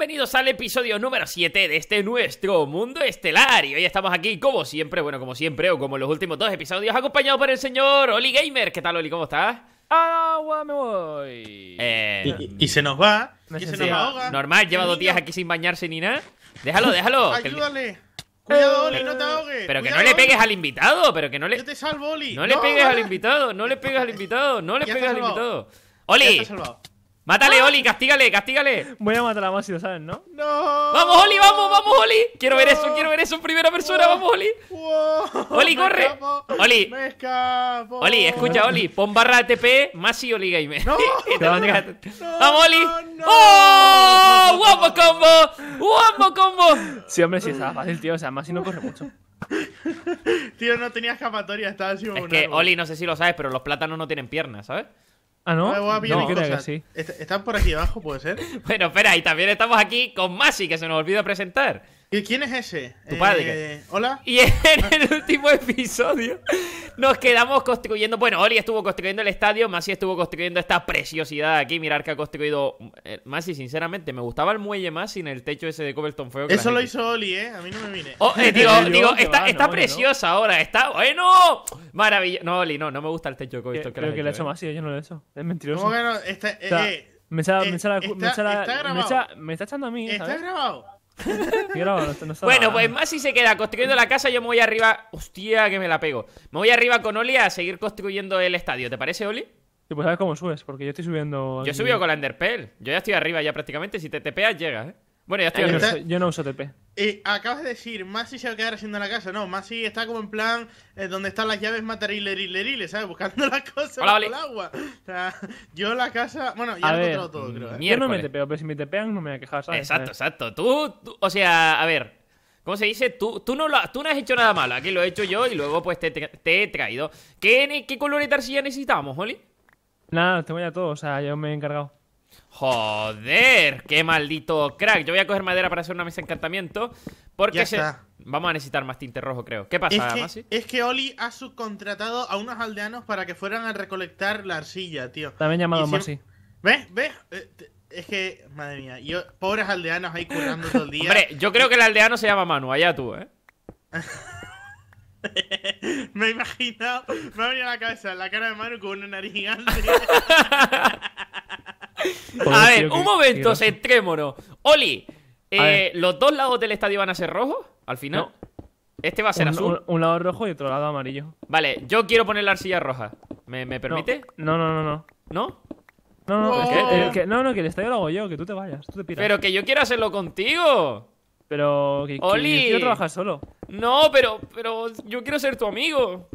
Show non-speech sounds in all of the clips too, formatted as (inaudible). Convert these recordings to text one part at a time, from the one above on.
bienvenidos al episodio número 7 de este nuestro mundo estelar. Y hoy estamos aquí, como siempre, bueno, como siempre, o como los últimos dos episodios, acompañado por el señor Oli Gamer. ¿Qué tal, Oli? ¿Cómo estás? Agua me voy. Eh, y, se nos va. Normal, lleva dos días aquí sin bañarse ni nada. Déjalo, déjalo. Ayúdale. Cuidado, Oli, no te ahogues. Pero que no le pegues al invitado, pero que no le. Yo te salvo, Oli. No le pegues al invitado, no le pegues al invitado, no le pegues al invitado. Oli, ¡Mátale, ah. Oli! ¡Castígale! ¡Castígale! Voy a matar a Masi, lo sabes, ¿no? ¡No! ¡Vamos, Oli! ¡Vamos, vamos, Oli! Quiero ver eso, quiero ver eso en primera persona, vamos, Oli. Oli, corre. Oli. Me Oli, escucha, Oli. Pon barra TP, Masi Oli Gamer. No, (laughs) ¡Vamos, Oli! ¡Oh! ¡Guapo combo! ¡Guapo combo! Sí, hombre, sí, estaba fácil, tío. O sea, Masi no corre mucho. (laughs) tío, no tenía escapatoria, estaba así Es que, Oli, no sé si lo sabes, pero los plátanos no tienen piernas, ¿sabes? Ah, ¿no? ¿Están por aquí abajo, puede ser? (laughs) bueno, espera, y también estamos aquí con Masi, que se nos olvidó presentar. ¿Y quién es ese? Tu padre. Eh, Hola. Y en el último episodio nos quedamos construyendo. Bueno, Oli estuvo construyendo el estadio, Masi estuvo construyendo esta preciosidad aquí. Mirar que ha construido. Eh, Masi, sinceramente, me gustaba el muelle más En el techo ese de Cobblestone Feo. Eso lo hizo Oli, ¿eh? A mí no me vine Oh, eh, (laughs) digo, digo está, está preciosa ahora. Está bueno. Maravilloso. No, Oli, no, no me gusta el techo de Cobblestone Creo que, le lo hecho Masi, yo no lo he hecho. Es mentiroso. ¿Cómo que no? Está, me está, me está, Me está, echando a mí. Está grabado. (laughs) bueno, pues si se queda construyendo la casa. Yo me voy arriba. Hostia, que me la pego. Me voy arriba con Oli a seguir construyendo el estadio. ¿Te parece, Oli? Sí, pues a cómo subes, porque yo estoy subiendo. Yo subido con la Yo ya estoy arriba ya prácticamente. Si te tepeas, llegas, eh. Bueno, ya estoy yo, no uso TP. acabas de decir, Masi se va a quedar haciendo la casa. No, Masi está como en plan, eh, donde están las llaves, matar ¿sabes? Buscando las cosas por el agua. O sea, yo la casa. Bueno, ya he encontrado todo, creo. ¿eh? Yo no me tepeo, pero si me tepean no me voy quejado. Exacto, eh. exacto. Tú, o sea, a ver. ¿Cómo se dice? Tú, tú, no lo, tú no has hecho nada malo. Aquí lo he hecho yo y luego pues te, he traído. ¿Qué, ¿Qué colores de arcilla necesitamos, Oli? Nada, tengo ya todo. O sea, yo me he encargado. Joder, qué maldito crack. Yo voy a coger madera para hacer una mesa de encantamiento. Porque vamos a necesitar más tinte rojo, creo. ¿Qué pasa, es que, Es que Oli ha subcontratado a unos aldeanos para que fueran a recolectar la arcilla, tío. También llamado si... Masi. ¿Ves? ¿Ves? Eh, es que, madre mía, pobres aldeanos ahí currando todo el día. Hombre, yo creo que el aldeano se llama Manu, allá tú, ¿eh? (laughs) me he imaginado, me ha venido la cabeza la cara de Manu con una nariz gigante. (laughs) A ver, un momento, se centrémonos. Oli, ¿los dos lados del estadio van a ser rojos al final? Este va a ser azul. Un, lado rojo y otro lado amarillo. Vale, yo quiero poner la arcilla roja. ¿Me, permite? No, no, no, no. ¿No? No, no, que, oh. el, no, que el estadio lo hago yo, que tú te vayas, Pero que yo quiero hacerlo contigo. Pero que, Oli. yo quiero trabajar solo. No, pero, pero yo quiero ser tu amigo.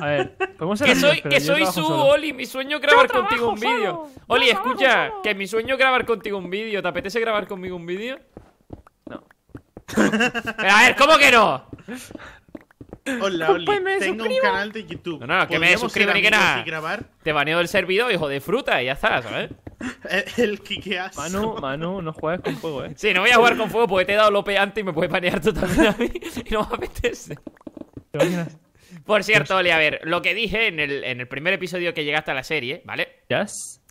A ver, Que soy, que soy su Oli, mi sueño es grabar contigo un vídeo. Oli, escucha, que mi sueño es grabar contigo un vídeo. ¿Te apetece grabar conmigo un vídeo? No. (laughs) a ver, ¿cómo que no? Hola, pues Oli, tengo un canal de YouTube. No, no, que me suscriba ni que nada. Grabar? Te baneo del servidor, hijo de fruta, y ya está, ¿sabes? (laughs) el, que hace. Manu, Manu, no juegues con fuego, eh. Sí, no voy a jugar con fuego porque te he dado lope antes y me puedes banear tú también a mí. (laughs) Y no me apetece. ¿Te por pues cierto, Oli, a ver, lo que dije en el, en el primer episodio que llegaste a la serie, ¿vale? ¿Ya?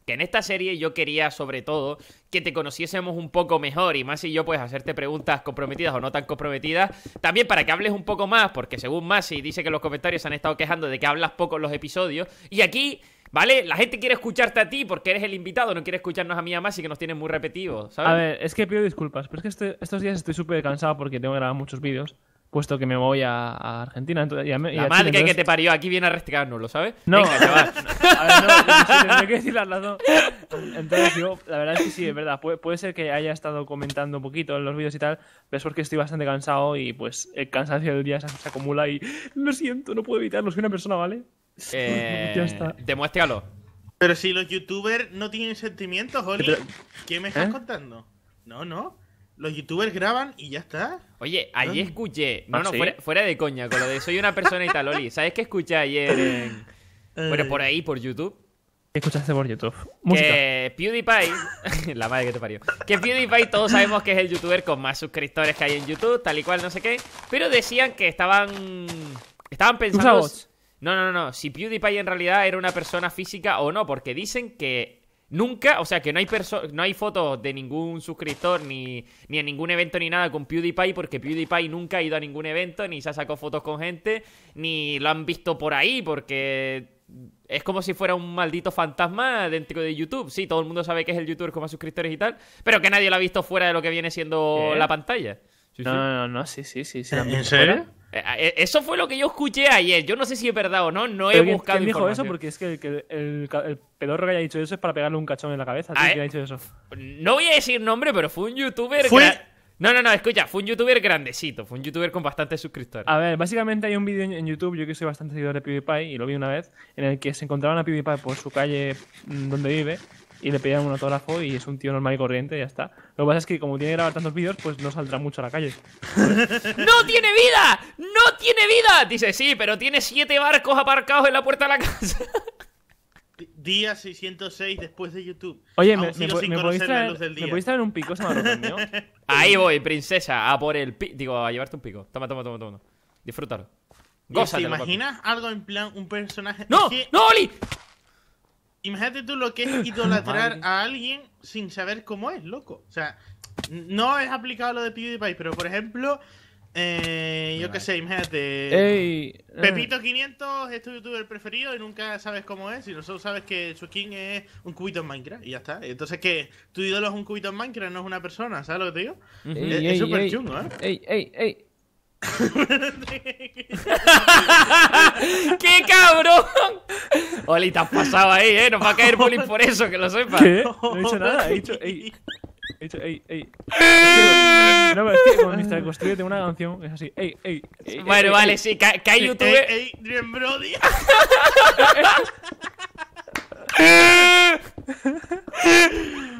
que en esta serie yo quería sobre todo que te conociésemos un poco mejor y más y yo puedes hacerte preguntas comprometidas o no tan comprometidas, también para que hables un poco más, porque según Masi dice que los comentarios han estado quejando de que hablas poco en los episodios y aquí ¿Vale? La gente quiere escucharte a ti porque eres el invitado, no quiere escucharnos a mí a Masi que nos tiene muy repetidos, ¿sabes? A ver, es que pido disculpas, pero es que este, estos días estoy súper cansado porque tengo que grabar muchos vídeos puesto que me voy a, Argentina. Entonces, la madre que, que te parió aquí viene a restregarnos, ¿lo sabes? No, Venga, (laughs) a no, no, que decir las Entonces, yo, la verdad es que sí, es verdad. puede ser que haya estado comentando un poquito en los vídeos y tal, pero es porque estoy bastante cansado y pues el cansancio del día se, acumula y lo siento, no puedo evitarlo, soy una persona, ¿vale? Eh... (laughs) ya está. Demuéstralo. Pero si los youtubers no tienen sentimientos, Oli, ¿qué me estás ¿eh? contando? No, no. Los youtubers graban y ya está. Oye, allí escuché. No, ¿Ah, no, fuera, de coña, con lo de soy una persona y tal, Oli. (laughs) ¿Sabes qué escuché ayer eh. Bueno, por ahí, por YouTube. ¿Qué escuchaste por YouTube? ¿Música? PewDiePie. (laughs) la madre que te parió. Que PewDiePie, todos sabemos que es el youtuber con más suscriptores que hay en YouTube, tal y cual, no sé qué. Pero decían que estaban. Estaban pensando. No, no, no. Si PewDiePie en realidad era una persona física o no, porque dicen que Nunca, o sea que no hay, no hay fotos de ningún suscriptor ni, ni en ningún evento ni nada con PewDiePie porque PewDiePie nunca ha ido a ningún evento, ni se ha sacado fotos con gente, ni lo han visto por ahí porque es como si fuera un maldito fantasma dentro de YouTube. Sí, todo el mundo sabe que es el youtuber con más suscriptores y tal, pero que nadie lo ha visto fuera de lo que viene siendo ¿Eh? la pantalla. no, no, no, sí, sí, sí. (laughs) ¿En serio? Eh, ah, eh, eso fue lo que yo escuché ayer. Yo no sé si es verdad o no. No he buscado. ¿Quién dijo eso? Porque es que el, pedorro que haya dicho eso es para pegarle un cachón en la cabeza. Ah, eh. No voy a decir nombre, pero fue un youtuber. No, no, no, escucha, fue un youtuber grandecito, fue un youtuber con bastantes suscriptores. A ver, básicamente hay un vídeo en YouTube, yo que soy bastante seguidor de PewDiePie y lo vi una vez, en el que se encontraban a PewDiePie por su calle mm, donde vive y le pedían un autógrafo y es un tío normal y corriente y ya está. Lo que pasa es que como tiene que grabar tantos vídeos, pues no saldrá mucho a la calle. (laughs) ¡No tiene vida! ¡No tiene vida! Dice, sí, pero tiene siete barcos aparcados en la puerta de la casa. (laughs) Día 606 después de YouTube. Oye, me, me, podéis traer, un pico, (laughs) Ahí voy, princesa, a por el pico. Digo, a llevarte un pico. Toma, toma, toma, toma. Disfrútalo. ¿Te imaginas algo en plan un personaje? ¡No! ¡No, Oli! Imagínate tú lo que es (coughs) idolatrar a alguien sin saber cómo es, loco. O sea, no es aplicado lo de PewDiePie, pero por ejemplo, eh, yo qué sé, imagínate. Eh. Pepito 500 es tu youtuber preferido y nunca sabes cómo es. Y no solo sabes que su skin es un cubito en Minecraft y ya está. Entonces, que tu ídolo es un cubito en Minecraft, no es una persona, ¿sabes lo que te digo? Eh, es súper chungo, ¿eh? Ey, ey, ey. (laughs) ¡Qué cabrón! Oli, te has pasado ahí, ¿eh? Nos va a caer bullying por eso, que lo sepas. ¿Qué? No he dicho nada, he dicho... Ey. He dicho, ey, ey. No, pero es que con (laughs) Mr. Construye tengo una canción es así, ey, ey. ey bueno, ey, vale, ey, sí, que, que hay YouTube. Eh, ey, Dream Brody. (laughs)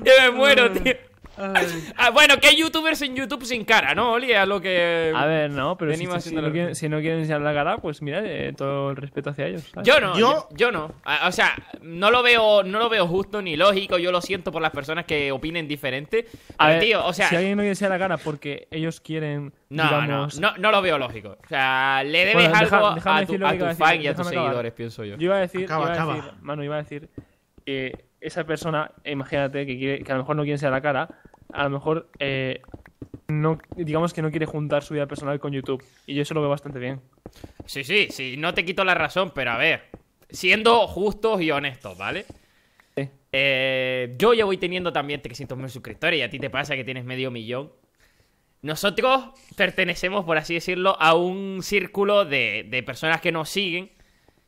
Yo me muero, tío. (laughs) Ah, bueno, que hay youtubers en YouTube sin cara, ¿no, Oli? A lo que. A ver, no, pero si, no quieren, enseñar la cara, pues mira, eh, todo el respeto hacia ellos. Yo no, yo, no. Ah, o sea, no lo veo, no lo veo justo ni lógico. Yo lo siento por las personas que opinen diferente. A ver, tío, o sea. Si alguien no quiere enseñar la cara porque ellos quieren. No, digamos... no, no, lo veo lógico. O sea, le debes algo a tu, a fan y a tus seguidores, pienso yo. Yo iba a decir, iba A decir mano, iba a decir que esa persona, imagínate que, quiere, que a lo mejor no quiere enseñar la cara a lo mejor eh, no, digamos que no quiere juntar su vida personal con YouTube. Y yo eso lo veo bastante bien. Sí, sí, sí, no te quito la razón, pero a ver, siendo justos y honestos, ¿vale? Eh, yo ya voy teniendo también 300.000 suscriptores y a ti te pasa que tienes medio millón. Nosotros pertenecemos, por así decirlo, a un círculo de, de personas que nos siguen,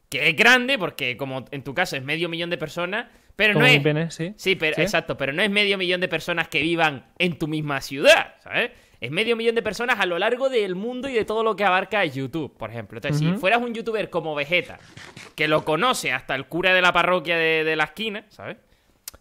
que es grande, porque como en tu caso es medio millón de personas, pero no es. sí. pero, exacto. Pero no es medio millón de personas que vivan en tu misma ciudad, ¿sabes? Es medio millón de personas a lo largo del mundo y de todo lo que abarca YouTube, por ejemplo. Entonces, si fueras un youtuber como Vegeta, que lo conoce hasta el cura de la parroquia de, de la esquina, ¿sabes?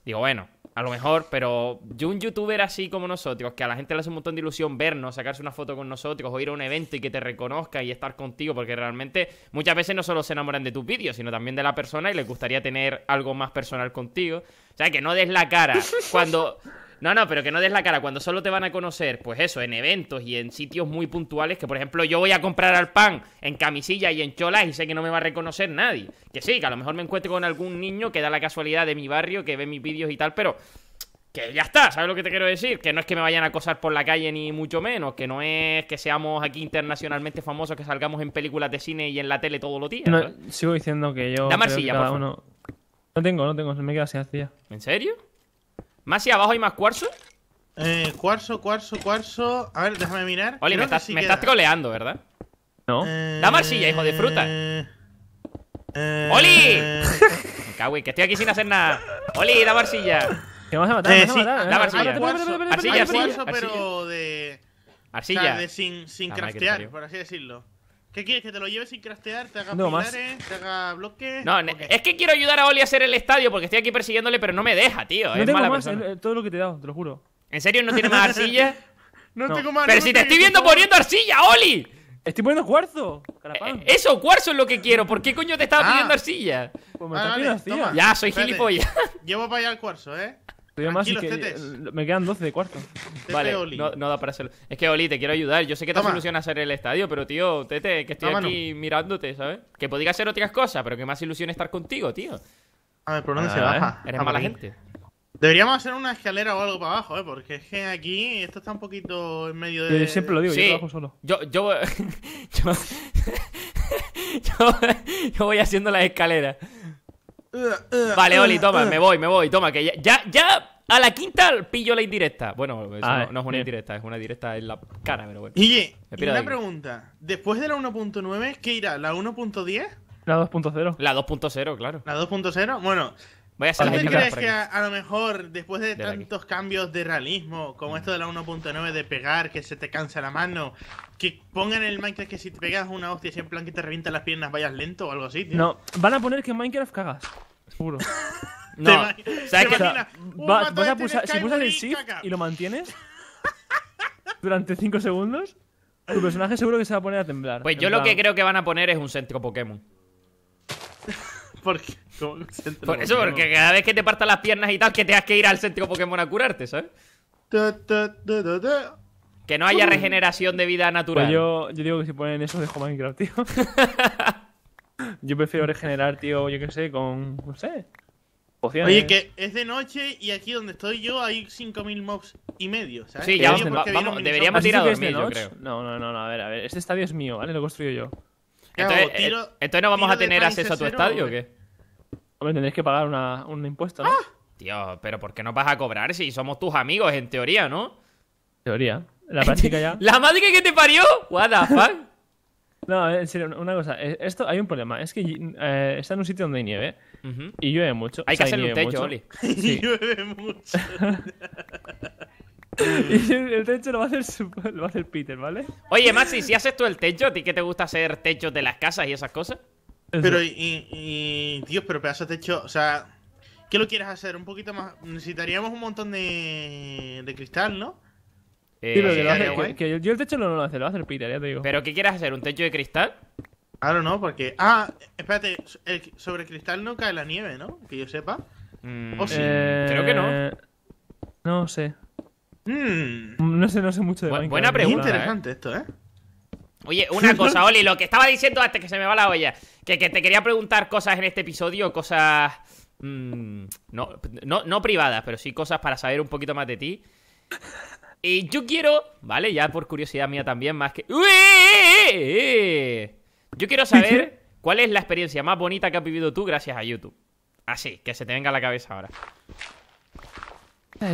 Digo, bueno, a lo mejor, pero yo un youtuber así como nosotros, que a la gente le hace un montón de ilusión vernos, sacarse una foto con nosotros, o ir a un evento y que te reconozca y estar contigo, porque realmente muchas veces no solo se enamoran de tus vídeos, sino también de la persona y les gustaría tener algo más personal contigo. O sea, que no des la cara. Cuando no, no, pero que no des la cara. Cuando solo te van a conocer, pues eso, en eventos y en sitios muy puntuales, que por ejemplo yo voy a comprar al pan en camisilla y en cholas y sé que no me va a reconocer nadie. Que sí, que a lo mejor me encuentro con algún niño que da la casualidad de mi barrio, que ve mis vídeos y tal, pero que ya está, ¿sabes lo que te quiero decir? Que no es que me vayan a acosar por la calle ni mucho menos, que no es que seamos aquí internacionalmente famosos, que salgamos en películas de cine y en la tele todos los días. sigo diciendo que yo... La marcilla, por favor. No tengo, no tengo, se me queda sin ¿En serio? ¿Más si abajo hay más cuarzo? Eh, cuarzo, cuarzo, cuarzo. A ver, déjame mirar. Oli, me, estás, troleando, ¿verdad? No. Eh, da marsilla, hijo de fruta. Eh, ¡Oli! Eh. (laughs) me que estoy aquí sin hacer nada. ¡Oli, da marsilla! ¿Qué vas a matar, eh, sí. Da marsilla. arcilla, arcilla, cuarzo, pero de. Arcilla. de sin, sin craftear, por así decirlo. ¿Qué quieres? ¿Que te lo lleves sin crastear, ¿Te haga no, pilares? Más. ¿Te haga bloques? No, es que quiero ayudar a Oli a hacer el estadio porque estoy aquí persiguiéndole, pero no me deja, tío. No es mala más, persona. todo lo que te he dado, te lo juro. ¿En serio no tiene más (laughs) arcilla? no, tengo más. Pero si te estoy viendo poniendo arcilla, Oli. Estoy poniendo cuarzo. Eh, eso, cuarzo es lo que quiero. ¿Por qué coño te estaba ah. pidiendo arcilla? Pues me ah, pidiendo arcilla. Ya, soy gilipollas. Llevo para allá el cuarzo, ¿eh? más que me quedan 12 de cuarto. vale, No, da para hacerlo. Es que Oli, te quiero ayudar. Yo sé que te Toma. ilusión hacer el estadio, pero tío, Tete, que estoy aquí mirándote, ¿sabes? Que podía hacer otras cosas, pero que más ilusión estar contigo, tío. A ver, ¿por dónde se baja? Eres mala gente. Deberíamos hacer una escalera o algo para abajo, ¿eh? Porque es que aquí esto está un poquito en medio de. Yo siempre lo digo, yo trabajo solo. Yo, yo, (laughs) (laughs) yo, yo voy haciendo las escaleras. Vale, Oli, eh, toma, eh. me voy, me voy, toma, que ya, ya, a la quinta pillo la indirecta. Bueno, ah, eh, no, es una indirecta, es una directa en la cara, pero bueno. y una pregunta. Después de la 1.9, ¿qué irá? ¿La 1.10? La 2.0. La 2.0, claro. La 2.0, bueno. Voy a crees que a, lo mejor, después de, tantos cambios de realismo, como mm. esto de la 1.9 de pegar, que se te cansa la mano, que pongan en el Minecraft que si te pegas una hostia en plan que te revienta las piernas vayas lento o algo así, tío. No, van a poner que en Minecraft cagas. Seguro. (laughs) no, o este si pulsas el shift y lo mantienes durante 5 segundos, tu personaje seguro que se va a poner a temblar. Pues yo lo que creo que van a poner es un centro Pokémon. (laughs) ¿Por qué? Por eso, porque cada vez que te partas las piernas y tal, que te has que ir al centro Pokémon a curarte, ¿sabes? Que no haya mm. regeneración de vida pues natural. Pues yo, digo que si ponen eso, dejo Minecraft, tío. (laughs) yo prefiero regenerar, tío, yo qué sé, con. No sé. Pociones. Oye, que es de noche y aquí donde estoy yo hay 5.000 mobs y medio, Sí, ya vamos, deberíamos ir a dormir, yo creo. No, no, no, a ver, a ver, este estadio es mío, ¿vale? Lo construyo yo. Eh, entonces, no vamos a tener acceso a tu estadio, ¿o qué? Hombre, tendréis que pagar una, un impuesto, ¿no? Ah. Tío, pero ¿por qué no vas a cobrar si somos tus amigos, en teoría, no? Teoría la práctica ya. (laughs) ¿La madre que te parió? ¿What the fuck? (laughs) No, en serio, una cosa. Eh, esto, hay un problema. Es que eh, está en un sitio donde hay nieve y llueve mucho. Hay que hacerle un techo, Oli. Y (laughs) llueve mucho. y el techo lo va, a hacer lo va a hacer Peter, ¿vale? Oye, Maxi, si haces tú el techo, ¿a ti qué te gusta hacer techos de las casas y esas cosas? Pero, y, Dios, pero pedazo de techo, o sea, ¿qué lo quieres hacer? Un poquito más. Necesitaríamos un montón de, de cristal, ¿no? yo el techo no lo hace, lo hace el Peter, ya te digo. ¿Pero qué quieres hacer? ¿Un techo de cristal? Claro, no, porque. Ah, espérate, sobre el cristal no cae la nieve, ¿no? Que yo sepa. Mm, ¿O sí? Eh, creo que no. No sé. Mm. No sé, no sé mucho de Minecraft, Buena pregunta. interesante eh. esto, ¿eh? Oye, una (laughs) cosa, Oli, lo que estaba diciendo antes que se me va la olla. Que, te quería preguntar cosas en este episodio, cosas. Mm, no, no privadas, pero sí cosas para saber un poquito más de ti. Y yo quiero, ¿vale? Ya por curiosidad mía también, más que... Yo quiero saber cuál es la experiencia más bonita que has vivido tú gracias a YouTube. Así, que se te venga a la cabeza ahora.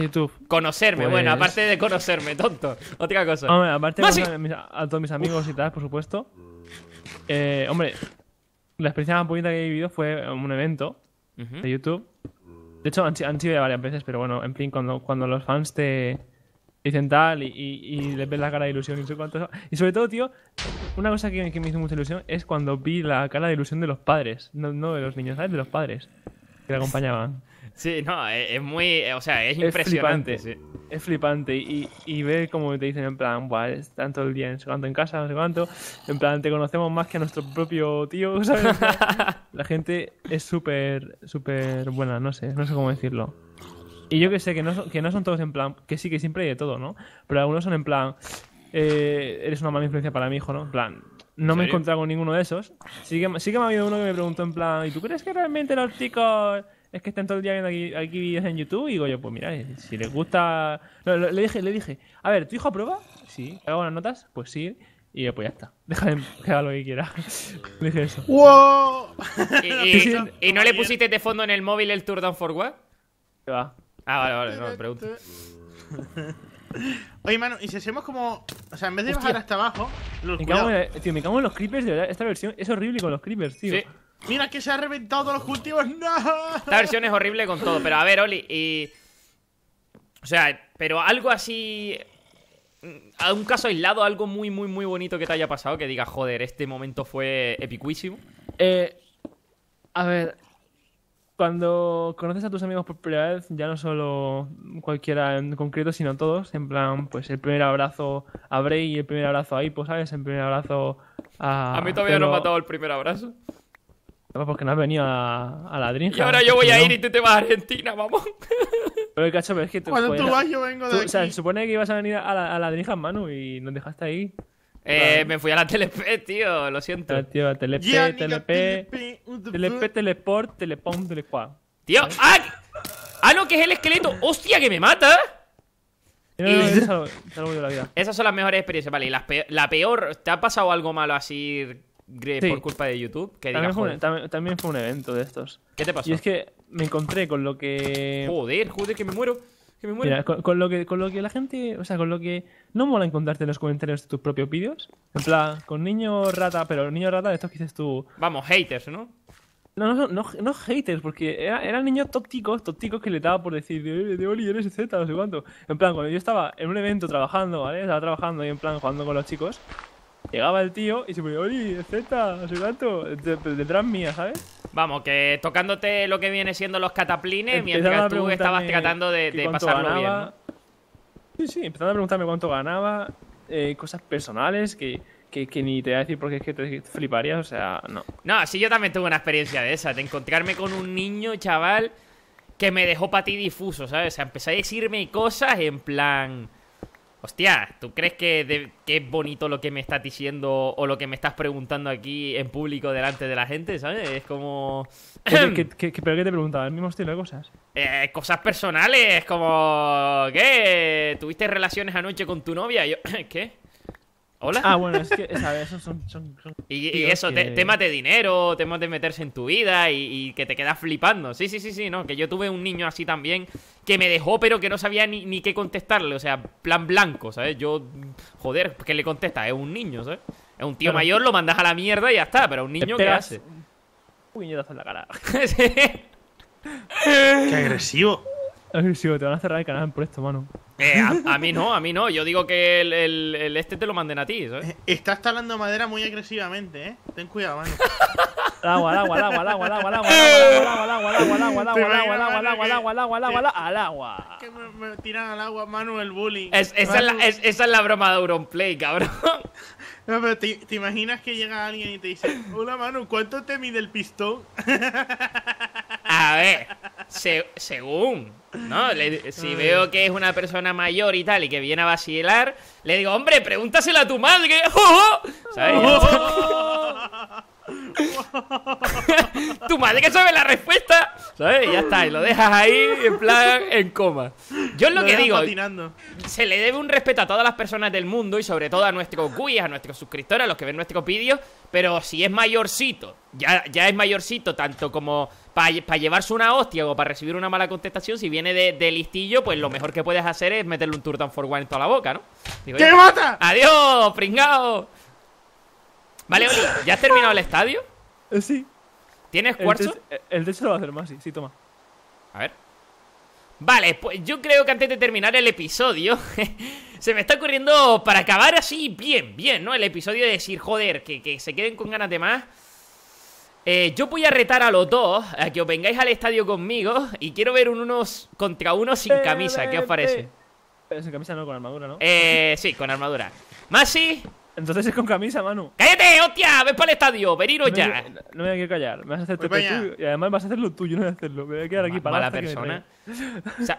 YouTube. Conocerme, bueno, pues- aparte de conocerme, tonto. Otra cosa. Hombre, aparte de a, todos mis amigos y tal, por supuesto. Eh, hombre, la experiencia más bonita que he vivido fue un evento de YouTube. De hecho, han, sido varias veces, pero bueno, en fin, cuando, cuando los fans te, dicen tal y, y, les ves la cara de ilusión y cuánto. Y sobre todo, tío, una cosa que, me hizo mucha ilusión es cuando vi la cara de ilusión de los padres, no, no de los niños, ¿sabes? De los padres que le acompañaban. (laughs) Sí, no, eh, es, muy. Eh, o sea, es, es impresionante. Flipante, sí. Es flipante. Y, y ver como te dicen, en plan, Buah, están todo el día en, en casa, no sé cuánto. En plan, te conocemos más que a nuestro propio tío, (laughs) ¿sabes? La gente es súper, súper buena, no sé, no sé cómo decirlo. Y yo que sé, que no, que no son todos en plan, que sí, que siempre hay de todo, ¿no? Pero algunos son en plan, eh, eres una mala influencia para mi hijo, ¿no? En plan, no me he encontrado con ninguno de esos. Sí que, me ha habido uno que me preguntó en plan, ¿y tú crees que realmente los chicos es que están todo el día viendo aquí, vídeos en YouTube? Y digo yo, pues mira, eh, si les gusta... le dije, le dije, a ver, ¿tu hijo aprueba? Sí. ¿Hago unas notas? Pues sí. Y yo, pues ya está. deja que haga lo que quiera. (laughs) Le dije eso. ¡Wow! ¿Y, y, no le pusiste de fondo en el móvil el Tour Down for What? va? Ah, vale, vale, no, pregunto. (laughs) Oye, mano, y si hacemos como. O sea, en vez de bajar hasta abajo. Los me tío, me cago en los creepers, de verdad. Esta versión es horrible con los creepers, tío. Sí. Mira que se ha reventado todos los cultivos. ¡No! Esta versión es horrible con todo. Pero a ver, Oli, y. O sea, pero algo así. Mm, a un caso aislado, algo muy, muy, muy bonito que te haya pasado, que diga, joder, este momento fue epicuísimo. Eh. A ver, cuando conoces a tus amigos por primera vez, ya no solo cualquiera en concreto, sino todos, en plan, pues el primer abrazo a Bray y el primer abrazo a pues ¿sabes? El primer abrazo a... A mí todavía no me ha dado el primer abrazo. No, porque pues no has venido a, la Drinja. Y ahora yo voy a ir y tú te vas a Argentina, vamos. (laughs) Pero el cacho, es que tú... Cuando tú vas, yo vengo de O sea, se supone que ibas a venir a la, a la Drinja, Manu, y nos dejaste ahí. Eh, me fui a la (laughs) TLP, tío, lo siento. tío, TLP, TLP, TLP, Teleport, Telepom, telequa Tío, ¿Eh? ¡ah! ¡Ah, no, que es el esqueleto! ¡Hostia, que me mata! Esas son las mejores experiencias, vale. Y la peor, ¿te ha pasado algo malo así sí. por culpa de YouTube? Que también, fue un, también, fue un, evento de estos. ¿Qué te pasó? Y es que me encontré con lo que. Joder, joder, que me muero. Que me muero. con, lo que, con lo que la gente. O sea, con lo que ¿No mola encontrarte en los comentarios de tus propios vídeos? En plan, con niño rata, pero niño rata esto estos que dices tú... Vamos, haters, ¿no? No, no, no, haters, porque era, eran niños tóxicos, tócticos que le daba por decir, eh, de, Oli, eres Z, no sé cuánto. En plan, cuando yo estaba en un evento trabajando, ¿vale? Estaba trabajando y en plan jugando con los chicos. Llegaba el tío y se ponía, Oli, Z, no sé cuánto, detrás mía, ¿sabes? Vamos, que tocándote lo que viene siendo los cataplines, mientras tú estabas tratando de, pasarlo bien, ¿no? Sí, sí, empezando a preguntarme cuánto ganaba, eh, cosas personales que, que, ni te voy a decir porque es que te fliparías, o sea, no. No, sí, yo también tuve una experiencia de esa, de encontrarme con un niño, chaval, que me dejó para ti difuso, ¿sabes? O sea, empecé a decirme cosas en plan hostia, ¿tú crees que, es bonito lo que me estás diciendo o lo que me estás preguntando aquí en público delante de la gente, ¿sabes? Es como... (clears throat) ¿Pero que te preguntaba? ¿El mismo estilo de cosas? Eh, cosas personales, como... ¿Qué? ¿Tuviste relaciones anoche con tu novia? Yo, (clears throat) ¿Qué? Hola. Ah, bueno, es que ¿sabes? son, (laughs) Y, eso, tema temas de dinero, temas de meterse en tu vida y, que te quedas flipando. Sí, sí, sí, sí, no, que yo tuve un niño así también que me dejó, pero que no sabía ni, qué contestarle. O sea, plan blanco, ¿sabes? Yo, joder, ¿qué le contesta? Es un niño, ¿sabes? Es un tío mayor, lo mandas a la mierda y ya está, pero un niño, ¿qué hace? Un te en la cara. (laughs) Qué agresivo. Agresivo, te van a cerrar el canal por esto, mano. Eh, a, mí no, a mí no. Yo digo que el, este te lo manden a ti, ¿sabes? Estás talando madera muy agresivamente, ¿eh? Ten cuidado, mano. Agua, al agua, al agua, al agua, al agua, al agua, al agua, al agua, al agua, al agua, al agua, al agua, al agua, al agua, al agua. Que me tiran al agua, mano, el bullying. Esa es la broma de Auronplay, cabrón. No, pero te, te, imaginas que llega alguien y te dice, hola mano ¿cuánto te mide el pistón? A ver. Se, según, ¿no? si veo que es una persona mayor y tal y que viene a vacilar, le digo, hombre, pregúntasela a tu madre. (laughs) ¡Oh! ¿Sabes? Oh. (laughs) tu madre que sabe la respuesta, ¿sabes? Y ya está, y lo dejas ahí en plan en coma. Yo es lo, que digo, se le debe un respeto a todas las personas del mundo y sobre todo a nuestros guías, a nuestros suscriptores, a los que ven nuestros vídeos, pero si es mayorcito ya, ya es mayorcito, tanto como para llevarse una hostia o para recibir una mala contestación, si viene de, listillo, pues lo mejor que puedes hacer es meterle un turtan for one en toda la boca, ¿no? Digo, me mata! ¡Adiós, pringao! Vale, Oli, ¿ya has terminado el estadio? Eh, sí. ¿Tienes cuarzo? Eh, el hecho lo va a hacer más, sí, sí, toma. A ver. Vale, pues yo creo que antes de terminar el episodio, (laughs) se me está ocurriendo para acabar así bien, bien, ¿no? El episodio de decir, joder, que, que se queden con ganas de más. Eh, yo voy a retar a los dos a que os vengáis al estadio conmigo y quiero ver unos contra uno sin camisa, ¿qué os parece? sin camisa no, con armadura, ¿no? Eh, sí, con armadura. Masi. Entonces es con camisa, Manu. ¡Cállate, hostia! ¡Ves para el estadio! ¡Veniros ya! no me voy a callar. Me vas a hacer pues tuyo. Y además vas a hacerlo lo tuyo, no voy a hacerlo. Me voy a quedar aquí para la persona.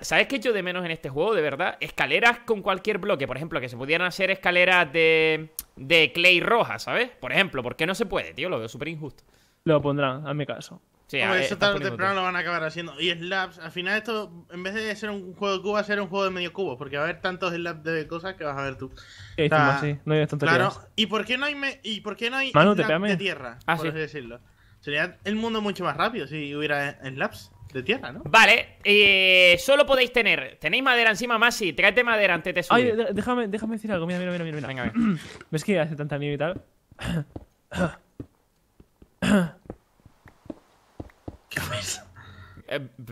¿Sabes qué yo de menos en este juego, de verdad? Escaleras con cualquier bloque. Por ejemplo, que se pudieran hacer escaleras de, de clay roja, ¿sabes? Por ejemplo, ¿por qué no se puede, tío? Lo veo súper injusto. Lo pondrán, mi caso. Sí, Hombre, eso tarde o temprano lo van a acabar haciendo. Y Slabs, al final esto, en vez de ser un juego de cubo, va a ser un juego de medio cubo, porque va a haber tantos Slabs de cosas que vas a ver tú. Sí, sí, no hay Claro, ¿y por qué no hay, ¿y por qué no hay Slabs de tierra? Ah, por así decirlo. Sería el mundo mucho más rápido si hubiera Slabs de tierra, ¿no? Vale, eh, solo podéis tener. Tenéis madera encima, más y tráete madera antes de subir. Ay, déjame, déjame decir algo, mira, mira, mira, mira. Venga, venga. (clears throat) ¿Ves que hace tanta miedo y tal? (clears throat) (clears throat)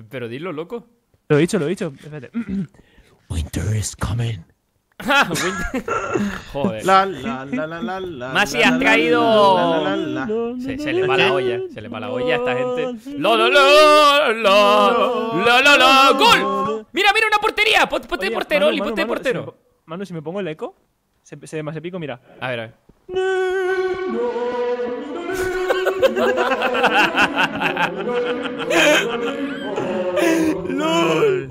pero dilo, loco. Lo he dicho, lo he dicho. Winter is coming. Joder. Masi, has traído. Se, le va la olla. Se le va la olla a esta gente. ¡Lo, gol Mira, mira, una portería. Ponte portero, portero. Mano si me pongo el eco, se, más pico, mira. A ver, a ver. ¡Lol!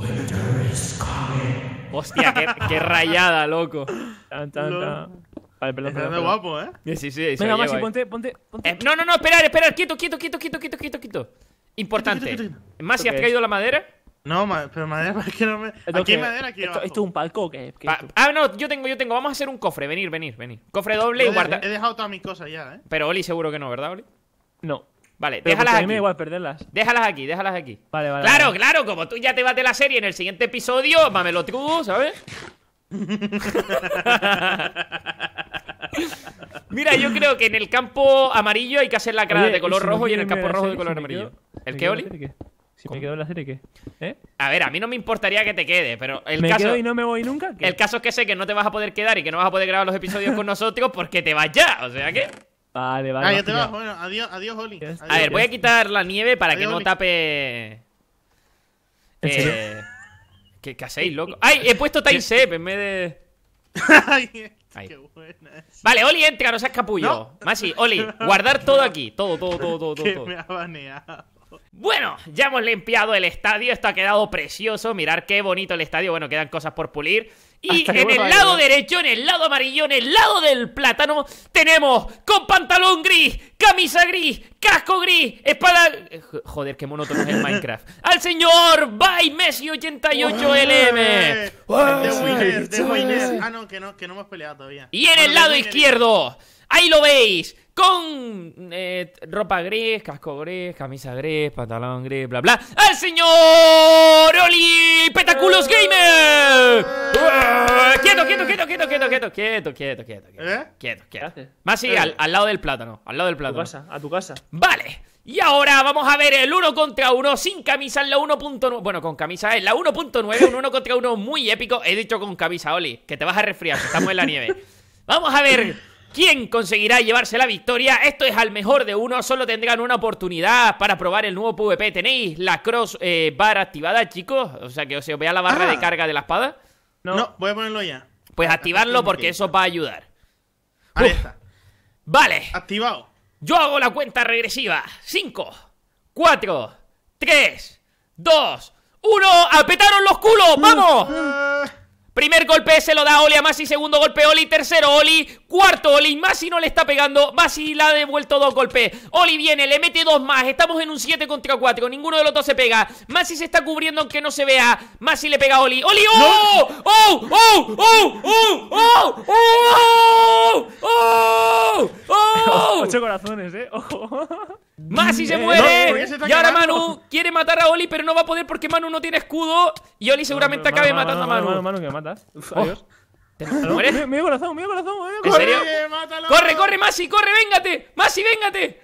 Hostia, qué, rayada, loco. Tan, tan, tan. perdón, perdón, perdón. guapo, ¿eh? Sí, sí, Venga, Maxi, ponte, ponte, ponte. Eh, no, no, no, espera, espera quieto, quieto, quieto, quieto, quieto, quieto, quieto. Importante. Maxi, ¿has caído la madera? No, pero madera, ¿para qué no me...? Aquí hay madera, aquí esto, abajo. ¿Esto es un palco o qué? ah, no, yo tengo, yo tengo. Vamos a hacer un cofre. Venir, venir, venir. Cofre doble y guarda... He dejado todas mis cosas ya, ¿eh? Pero Oli seguro que no, ¿verdad, Oli? No. Vale, déjalas A mí me igual perderlas. Déjalas aquí, déjalas aquí. Vale, vale. Claro, claro, como tú ya te vas de la serie en el siguiente episodio, mámelo tú, ¿sabes? (laughs) Mira, yo creo que en el campo amarillo hay que hacer la cara de color rojo y en el campo rojo de color amarillo. ¿El qué, Oli? Si me quedo en la serie, ¿qué? ¿Eh? A ver, a mí no me importaría que te quede, pero el caso. Quedo y no me voy nunca? El caso es que sé que no te vas a poder quedar y que no vas a poder grabar los episodios con nosotros porque te vas ya. O sea que. Vale, vale. Ah, adiós, Oli. a ver, voy a quitar la nieve para que no tape. Eh, ¿Qué, ¿Qué, hacéis, loco? ¡Ay! He puesto Timesep en vez de. (laughs) Ay. Qué buena Vale, Oli, entra, no seas capullo. Masi, Oli, guardar (laughs) todo aquí. Todo, todo, todo, todo. me ha baneado. Bueno, ya hemos limpiado el estadio. Esto ha quedado precioso. Mirar qué bonito el estadio. Bueno, quedan cosas por pulir. Y en el lado derecho, en el lado amarillo, en el lado del plátano, tenemos con pantalón gris, camisa gris, casco gris, espada. Joder, qué monótono es el Minecraft. (laughs) Al señor by Messi88LM. Ah, no, que no, que no hemos peleado todavía. Y en el lado izquierdo, ahí lo veis con eh, ropa gris, casco gris, camisa gris, pantalón gris, bla bla, al señor Oli Petaculos Gamer. Eh quieto, quieto, quieto, quieto, quieto, quieto, ¿Eh? Quieto, Más sí, al, lado del plátano, al lado del plátano. A tu casa, a tu casa. Vale. Y ahora vamos a ver el uno contra uno sin camisa en la 1.9. Bueno, con camisa en la 1.9, un 1 contra uno muy épico. He dicho con camisa, Oli, que te vas a resfriar, estamos en la nieve. Vamos a ver quién conseguirá llevarse la victoria. Esto es al mejor de uno, solo tendrán una oportunidad para probar el nuevo PvP. Tenéis la cross eh, bar activada, chicos. O sea que os vea la barra ah. de carga de la espada. no, voy a ponerlo ya. Pues activarlo porque eso va a ayudar. Vale. Activado. Yo hago la cuenta regresiva. 5, 4, 3, 2, 1. ¡Apetaron los culos! ¡Vamos! Eh. Primer golpe se lo da Oli a Masi, segundo golpe Oli, tercero Oli, cuarto Oli, Masi no le está pegando, Masi le ha devuelto dos golpes, Oli viene, le mete dos más, estamos en un 7 contra 4, ninguno de los dos se pega, Masi se está cubriendo aunque no se vea, Masi le pega a Oli, Oli, oh, oh, oh, oh, oh, oh, oh, oh, oh, (laughs) oh, corazones, eh, (laughs) ¡Oh! Masi se eh, muere. y ahora Manu quiere matar a Oli, pero no va a poder porque Manu no tiene escudo. Y Oli seguramente acabe matando a Manu. Manu, que me matas. adiós. Mi, corazón, mi corazón. ¿En serio? corre, corre, Masi, corre, véngate. Masi, véngate.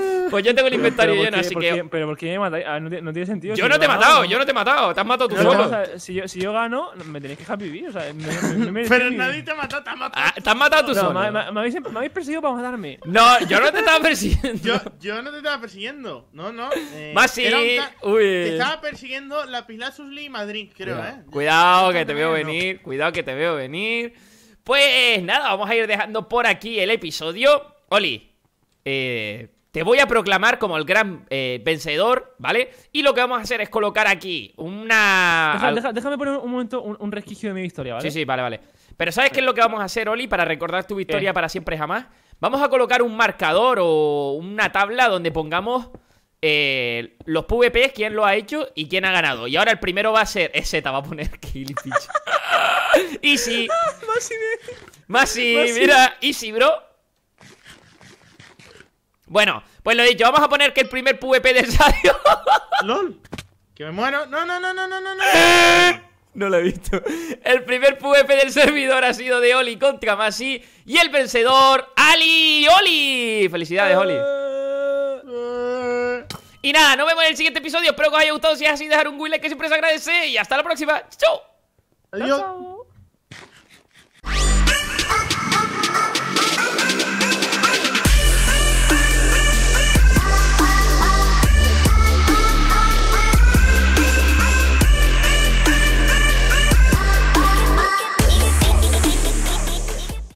(laughs) (laughs) Pues yo tengo el inventario lleno, así que. ¿Pero por qué me matáis. Ah, no, tiene sentido. Yo no te he matado, yo no te he matado. Te has matado tú solo. si, yo, si, yo, gano, me tenéis que dejar vivir. (laughs) pero nadie te ha matado, te has matado. Ah, te has matado tú solo. Me, me, habéis, me, perseguido para matarme. No, yo no te estaba persiguiendo. yo, no te estaba persiguiendo. No, no. Eh, Más sí. Uy. Te estaba persiguiendo la Pilasusli y Madrid, creo, eh. Cuidado que te veo venir. Cuidado que te veo venir. Pues nada, vamos a ir dejando por aquí el episodio. Oli, eh, te voy a proclamar como el gran eh, vencedor, ¿vale? Y lo que vamos a hacer es colocar aquí una... déjame poner un momento un, resquicio de mi historia, ¿vale? Sí, sí, vale, vale. Pero ¿sabes qué es lo que vamos a hacer, Oli, para recordar tu victoria eh. para siempre jamás? Vamos a colocar un marcador o una tabla donde pongamos eh, los PvPs, quién lo ha hecho y quién ha ganado. Y ahora el primero va a ser... Es Z, va a poner (laughs) (laughs) Más y Easy. Masi, mira, Easy, bro. Bueno, pues lo dicho, vamos a poner que el primer PvP del (laughs) Sadio. LOL, que me muero. No, no, no, no, no, no. (laughs) lo he visto. El primer PvP del servidor ha sido de Oli contra Masi. Y el vencedor, Ali Oli. Felicidades, Oli. Y nada, nos vemos en el siguiente episodio. Espero que os haya gustado. Si es así, dejar un like que siempre se agradece. Y hasta la próxima. Chao. Adiós.